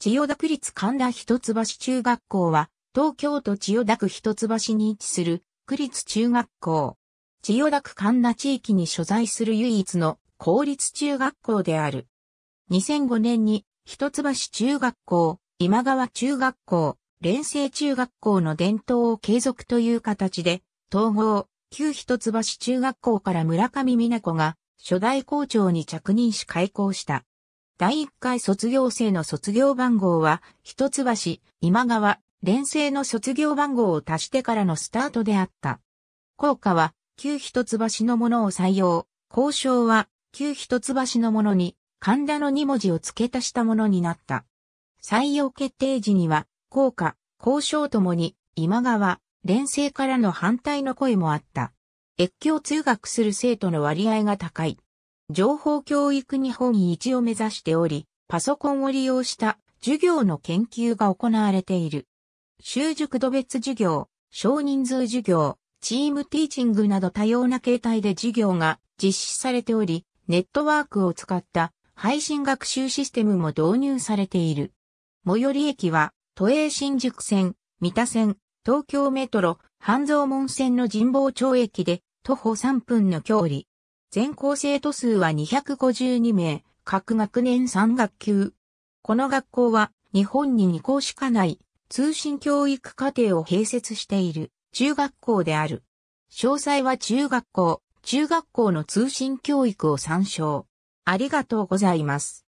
千代田区立神田一橋中学校は、東京都千代田区一橋に位置する区立中学校。千代田区神田地域に所在する唯一の公立中学校である。2005年に一橋中学校、今川中学校、連成中学校の伝統を継続という形で、統合、旧一橋中学校から村上美奈子が初代校長に着任し開校した。第1回卒業生の卒業番号は、一橋、今川、連生の卒業番号を足してからのスタートであった。効果は、旧一橋のものを採用、交渉は、旧一橋のものに、神田の2文字を付け足したものになった。採用決定時には、効果、交渉ともに、今川、連生からの反対の声もあった。越境通学する生徒の割合が高い。情報教育日本一を目指しており、パソコンを利用した授業の研究が行われている。習熟度別授業、少人数授業、チームティーチングなど多様な形態で授業が実施されており、ネットワークを使った配信学習システムも導入されている。最寄り駅は、都営新宿線、三田線、東京メトロ、半蔵門線の神保町駅で徒歩3分の距離。全校生徒数は252名、各学年3学級。この学校は日本に2校しかない通信教育課程を併設している中学校である。詳細は中学校、中学校の通信教育を参照。ありがとうございます。